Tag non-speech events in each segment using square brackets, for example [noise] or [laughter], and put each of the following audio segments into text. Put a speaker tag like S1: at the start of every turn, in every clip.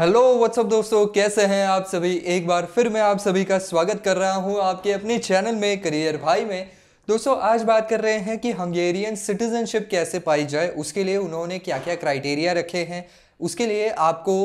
S1: hello what's up दोस्तों कैसे हैं आप सभी एक बार फिर मैं आप सभी का स्वागत कर रहा हूं आपके अपने चैनल में करियर भाई में दोस्तों आज बात कर रहे हैं कि हंगेरियन सिटीजनशिप कैसे पाई जाए उसके लिए उन्होंने क्या क्या क्राइटेरिया रखे हैं उसके लिए आपको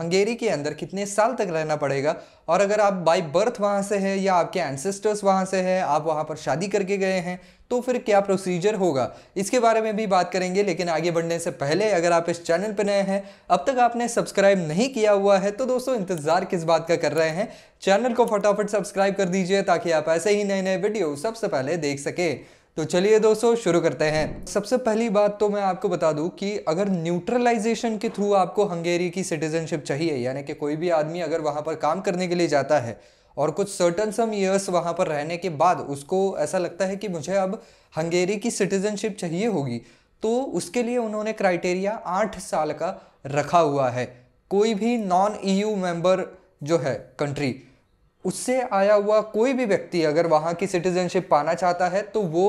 S1: हंगेरी के अंदर कितने साल तक रहना पड़ेगा और अगर आप बाई बर्थ वहाँ से है या आपके एंसेस्टर्स वहाँ से है आप वहाँ पर शादी करके गए हैं तो फिर क्या प्रोसीजर होगा इसके बारे में भी बात करेंगे लेकिन आगे बढ़ने से पहले अगर आप इस चैनल पर नए हैं अब तक आपने सब्सक्राइब नहीं किया हुआ है तो दोस्तों इंतज़ार किस बात का कर रहे हैं चैनल को फटाफट सब्सक्राइब कर दीजिए ताकि आप ऐसे ही नए नए वीडियो सबसे पहले देख सकें तो चलिए दोस्तों शुरू करते हैं सबसे पहली बात तो मैं आपको बता दूं कि अगर न्यूट्रलाइजेशन के थ्रू आपको हंगेरी की सिटीजनशिप चाहिए यानी कि कोई भी आदमी अगर वहाँ पर काम करने के लिए जाता है और कुछ सर्टन सम ईयर्स वहाँ पर रहने के बाद उसको ऐसा लगता है कि मुझे अब हंगेरी की सिटीजनशिप चाहिए होगी तो उसके लिए उन्होंने क्राइटेरिया आठ साल का रखा हुआ है कोई भी नॉन ईयू मेंबर जो है कंट्री उससे आया हुआ कोई भी व्यक्ति अगर वहाँ की सिटीजनशिप पाना चाहता है तो वो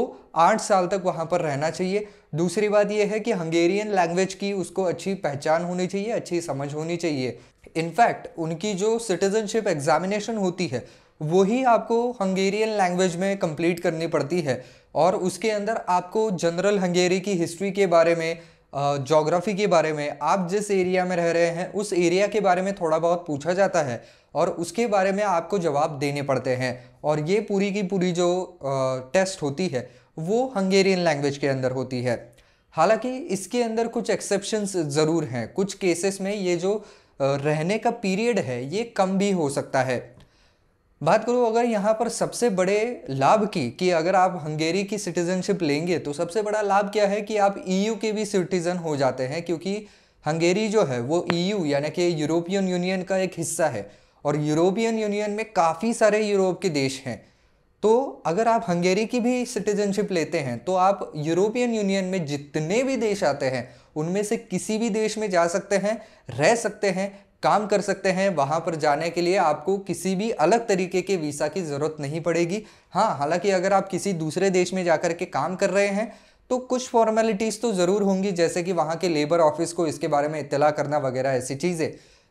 S1: आठ साल तक वहाँ पर रहना चाहिए दूसरी बात यह है कि हंगेरियन लैंग्वेज की उसको अच्छी पहचान होनी चाहिए अच्छी समझ होनी चाहिए इनफैक्ट उनकी जो सिटीजनशिप एग्जामिनेशन होती है वही आपको हंगेरियन लैंग्वेज में कंप्लीट करनी पड़ती है और उसके अंदर आपको जनरल हंगेरी की हिस्ट्री के बारे में जोग्राफ़ी के बारे में आप जिस एरिया में रह रहे हैं उस एरिया के बारे में थोड़ा बहुत पूछा जाता है और उसके बारे में आपको जवाब देने पड़ते हैं और ये पूरी की पूरी जो टेस्ट होती है वो हंगेरियन लैंग्वेज के अंदर होती है हालांकि इसके अंदर कुछ एक्सेप्शंस ज़रूर हैं कुछ केसेस में ये जो रहने का पीरियड है ये कम भी हो सकता है बात करूँ अगर यहाँ पर सबसे बड़े लाभ की कि अगर आप हंगेरी की सिटीज़नशिप लेंगे तो सबसे बड़ा लाभ क्या है कि आप ईयू e के भी सिटीज़न हो जाते हैं क्योंकि हंगेरी जो है वो ईयू e यानी कि यूरोपियन यूनियन का एक हिस्सा है और यूरोपियन यूनियन में काफ़ी सारे यूरोप के देश हैं तो अगर आप हंगेरी की भी सिटीजनशिप लेते हैं तो आप यूरोपियन यूनियन में जितने भी देश आते हैं उनमें से किसी भी देश में जा सकते हैं रह सकते हैं काम कर सकते हैं वहाँ पर जाने के लिए आपको किसी भी अलग तरीके के वीसा की ज़रूरत नहीं पड़ेगी हाँ हालांकि अगर आप किसी दूसरे देश में जाकर के काम कर रहे हैं तो कुछ फॉर्मेलिटीज़ तो ज़रूर होंगी जैसे कि वहाँ के लेबर ऑफिस को इसके बारे में इतला करना वगैरह ऐसी चीज़ें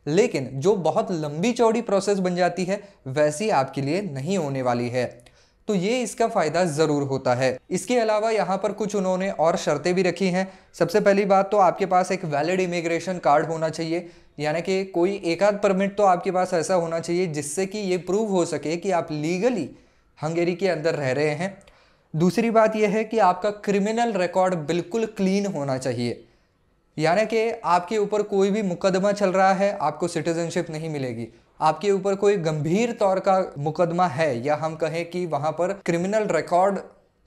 S1: लेकिन जो बहुत लंबी चौड़ी प्रोसेस बन जाती है वैसी आपके लिए नहीं होने वाली है तो ये इसका फ़ायदा ज़रूर होता है इसके अलावा यहाँ पर कुछ उन्होंने और शर्तें भी रखी हैं सबसे पहली बात तो आपके पास एक वैलिड इमिग्रेशन कार्ड होना चाहिए यानी कि कोई एकाध परमिट तो आपके पास ऐसा होना चाहिए जिससे कि ये प्रूव हो सके कि आप लीगली हंगेरी के अंदर रह रहे हैं दूसरी बात यह है कि आपका क्रिमिनल रिकॉर्ड बिल्कुल क्लीन होना चाहिए यानी कि आपके ऊपर कोई भी मुकदमा चल रहा है आपको सिटीजनशिप नहीं मिलेगी आपके ऊपर कोई गंभीर तौर का मुकदमा है या हम कहें कि वहाँ पर क्रिमिनल रिकॉर्ड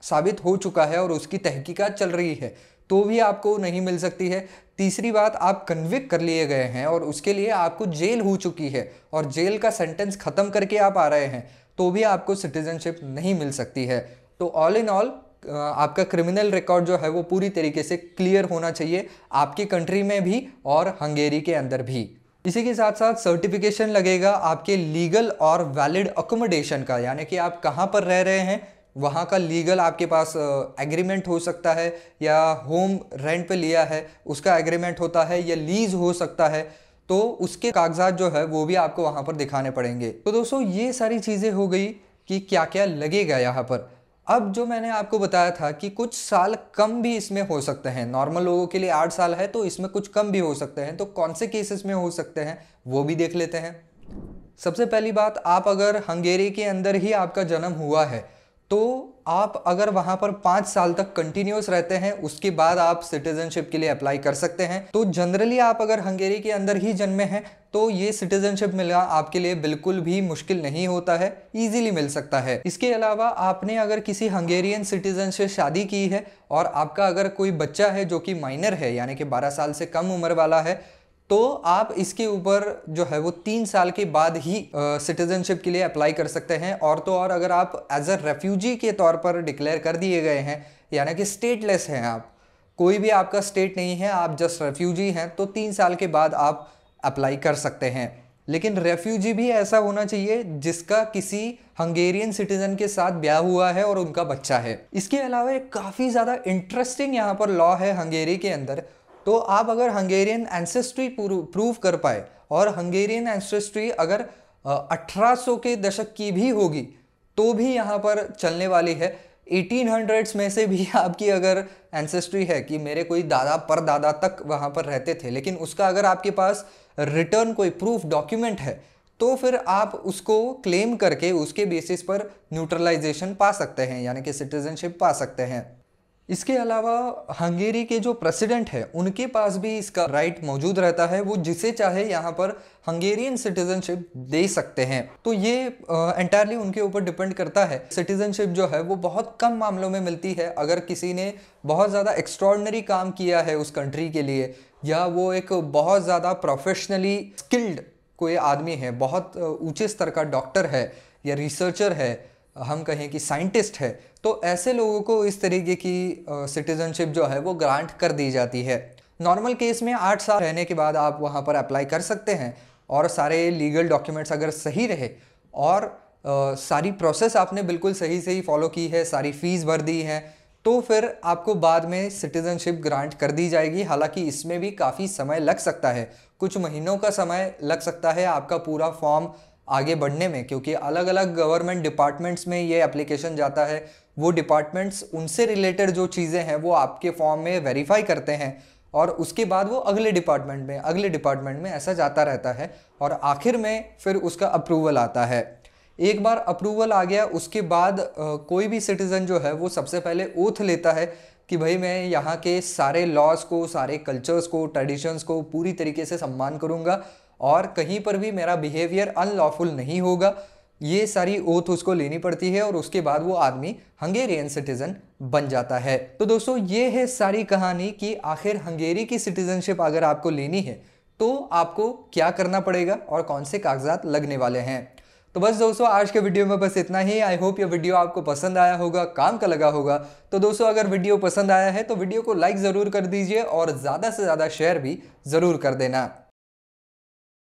S1: साबित हो चुका है और उसकी तहकीकात चल रही है तो भी आपको नहीं मिल सकती है तीसरी बात आप कन्विक कर लिए गए हैं और उसके लिए आपको जेल हो चुकी है और जेल का सेंटेंस ख़त्म करके आप आ रहे हैं तो भी आपको सिटीजनशिप नहीं मिल सकती है तो ऑल इन ऑल आपका क्रिमिनल रिकॉर्ड जो है वो पूरी तरीके से क्लियर होना चाहिए आपकी कंट्री में भी और हंगेरी के अंदर भी इसी के साथ साथ सर्टिफिकेशन लगेगा आपके लीगल और वैलिड अकोमोडेशन का यानी कि आप कहाँ पर रह रहे हैं वहाँ का लीगल आपके पास एग्रीमेंट हो सकता है या होम रेंट पे लिया है उसका एग्रीमेंट होता है या लीज हो सकता है तो उसके कागजात जो है वो भी आपको वहाँ पर दिखाने पड़ेंगे तो दोस्तों ये सारी चीज़ें हो गई कि क्या क्या लगेगा यहाँ पर अब जो मैंने आपको बताया था कि कुछ साल कम भी इसमें हो सकते हैं नॉर्मल लोगों के लिए आठ साल है तो इसमें कुछ कम भी हो सकते हैं तो कौन से केसेस में हो सकते हैं वो भी देख लेते हैं सबसे पहली बात आप अगर हंगेरी के अंदर ही आपका जन्म हुआ है तो आप अगर वहाँ पर पाँच साल तक कंटिन्यूस रहते हैं उसके बाद आप सिटीजनशिप के लिए अप्लाई कर सकते हैं तो जनरली आप अगर हंगेरी के अंदर ही जन्मे हैं तो ये सिटीजनशिप मिलना आपके लिए बिल्कुल भी मुश्किल नहीं होता है इजीली मिल सकता है इसके अलावा आपने अगर किसी हंगेरियन सिटीजन से शादी की है और आपका अगर कोई बच्चा है जो कि माइनर है यानी कि 12 साल से कम उम्र वाला है तो आप इसके ऊपर जो है वो तीन साल के बाद ही सिटीजनशिप के लिए अप्लाई कर सकते हैं और तो और अगर आप एज अ रेफ्यूजी के तौर पर डिक्लेयर कर दिए गए हैं यानी कि स्टेटलेस हैं आप कोई भी आपका स्टेट नहीं है आप जस्ट रेफ्यूजी हैं तो तीन साल के बाद आप अप्लाई कर सकते हैं लेकिन रेफ्यूजी भी ऐसा होना चाहिए जिसका किसी हंगेरियन सिटीजन के साथ ब्याह हुआ है और उनका बच्चा है इसके अलावा एक काफ़ी ज़्यादा इंटरेस्टिंग यहाँ पर लॉ है हंगेरी के अंदर तो आप अगर हंगेरियन एंसेस्ट्री प्रूव कर पाए और हंगेरियन एंसेस्ट्री अगर 1800 के दशक की भी होगी तो भी यहाँ पर चलने वाली है 1800s में से भी [laughs] आपकी अगर एंसेस्ट्री है कि मेरे कोई दादा पर दादा तक वहाँ पर रहते थे लेकिन उसका अगर आपके पास रिटर्न कोई प्रूफ डॉक्यूमेंट है तो फिर आप उसको क्लेम करके उसके बेसिस पर न्यूट्रलाइजेशन पा सकते हैं यानी कि सिटीजनशिप पा सकते हैं इसके अलावा हंगेरी के जो प्रेसिडेंट है उनके पास भी इसका राइट मौजूद रहता है वो जिसे चाहे यहाँ पर हंगेरियन सिटीजनशिप दे सकते हैं तो ये एंटायरली उनके ऊपर डिपेंड करता है सिटीजनशिप जो है वो बहुत कम मामलों में मिलती है अगर किसी ने बहुत ज़्यादा एक्स्ट्रॉर्डनरी काम किया है उस कंट्री के लिए या वो एक बहुत ज़्यादा प्रोफेशनली स्किल्ड कोई आदमी है बहुत ऊंचे स्तर का डॉक्टर है या रिसर्चर है हम कहें कि साइंटिस्ट है तो ऐसे लोगों को इस तरीके की सिटीजनशिप जो है वो ग्रांट कर दी जाती है नॉर्मल केस में आठ साल रहने के बाद आप वहाँ पर अप्लाई कर सकते हैं और सारे लीगल डॉक्यूमेंट्स अगर सही रहे और आ, सारी प्रोसेस आपने बिल्कुल सही से ही फॉलो की है सारी फीस भर दी है तो फिर आपको बाद में सिटीजनशिप ग्रांट कर दी जाएगी हालांकि इसमें भी काफ़ी समय लग सकता है कुछ महीनों का समय लग सकता है आपका पूरा फॉर्म आगे बढ़ने में क्योंकि अलग अलग गवर्नमेंट डिपार्टमेंट्स में ये एप्लीकेशन जाता है वो डिपार्टमेंट्स उनसे रिलेटेड जो चीज़ें हैं वो आपके फॉर्म में वेरीफाई करते हैं और उसके बाद वो अगले डिपार्टमेंट में अगले डिपार्टमेंट में ऐसा जाता रहता है और आखिर में फिर उसका अप्रूवल आता है एक बार अप्रूवल आ गया उसके बाद आ, कोई भी सिटीज़न जो है वो सबसे पहले ओथ लेता है कि भाई मैं यहाँ के सारे लॉज को सारे कल्चर्स को ट्रेडिशंस को पूरी तरीके से सम्मान करूँगा और कहीं पर भी मेरा बिहेवियर अनलॉफुल नहीं होगा ये सारी ओथ उसको लेनी पड़ती है और उसके बाद वो आदमी हंगेरियन सिटीज़न बन जाता है तो दोस्तों ये है सारी कहानी कि आखिर हंगेरी की सिटीज़नशिप अगर आपको लेनी है तो आपको क्या करना पड़ेगा और कौन से कागजात लगने वाले हैं तो बस दोस्तों आज के वीडियो में बस इतना ही आई होप ये वीडियो आपको पसंद आया होगा काम का लगा होगा तो दोस्तों अगर वीडियो पसंद आया है तो वीडियो को लाइक ज़रूर कर दीजिए और ज़्यादा से ज़्यादा शेयर भी ज़रूर कर देना